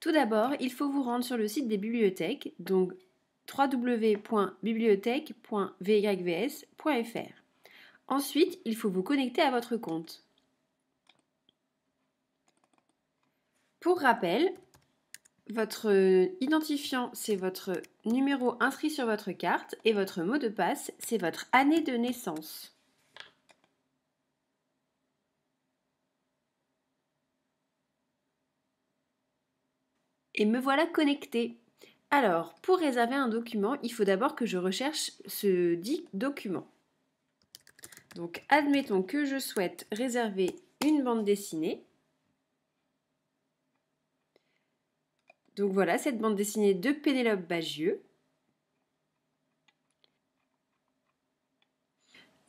Tout d'abord, il faut vous rendre sur le site des bibliothèques, donc www.bibliothèque.vyvs.fr. Ensuite, il faut vous connecter à votre compte. Pour rappel, votre identifiant, c'est votre numéro inscrit sur votre carte et votre mot de passe, c'est votre année de naissance. Et me voilà connecté. Alors, pour réserver un document, il faut d'abord que je recherche ce dit document. Donc, admettons que je souhaite réserver une bande dessinée. Donc voilà, cette bande dessinée de Pénélope Bagieux.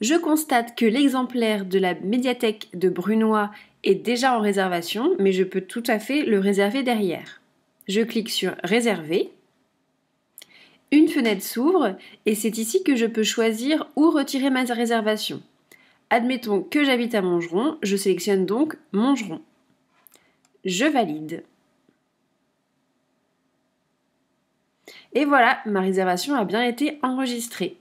Je constate que l'exemplaire de la médiathèque de Brunois est déjà en réservation, mais je peux tout à fait le réserver derrière. Je clique sur Réserver. Une fenêtre s'ouvre et c'est ici que je peux choisir où retirer ma réservation. Admettons que j'habite à Mongeron, je sélectionne donc Mongeron. Je valide. Et voilà, ma réservation a bien été enregistrée.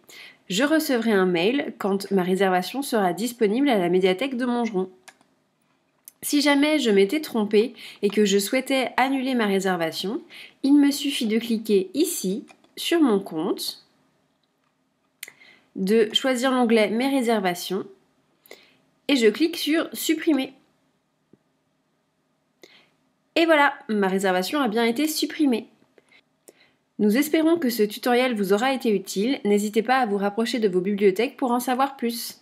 Je recevrai un mail quand ma réservation sera disponible à la médiathèque de Mongeron. Si jamais je m'étais trompée et que je souhaitais annuler ma réservation, il me suffit de cliquer ici sur mon compte, de choisir l'onglet Mes réservations et je clique sur Supprimer. Et voilà, ma réservation a bien été supprimée. Nous espérons que ce tutoriel vous aura été utile. N'hésitez pas à vous rapprocher de vos bibliothèques pour en savoir plus.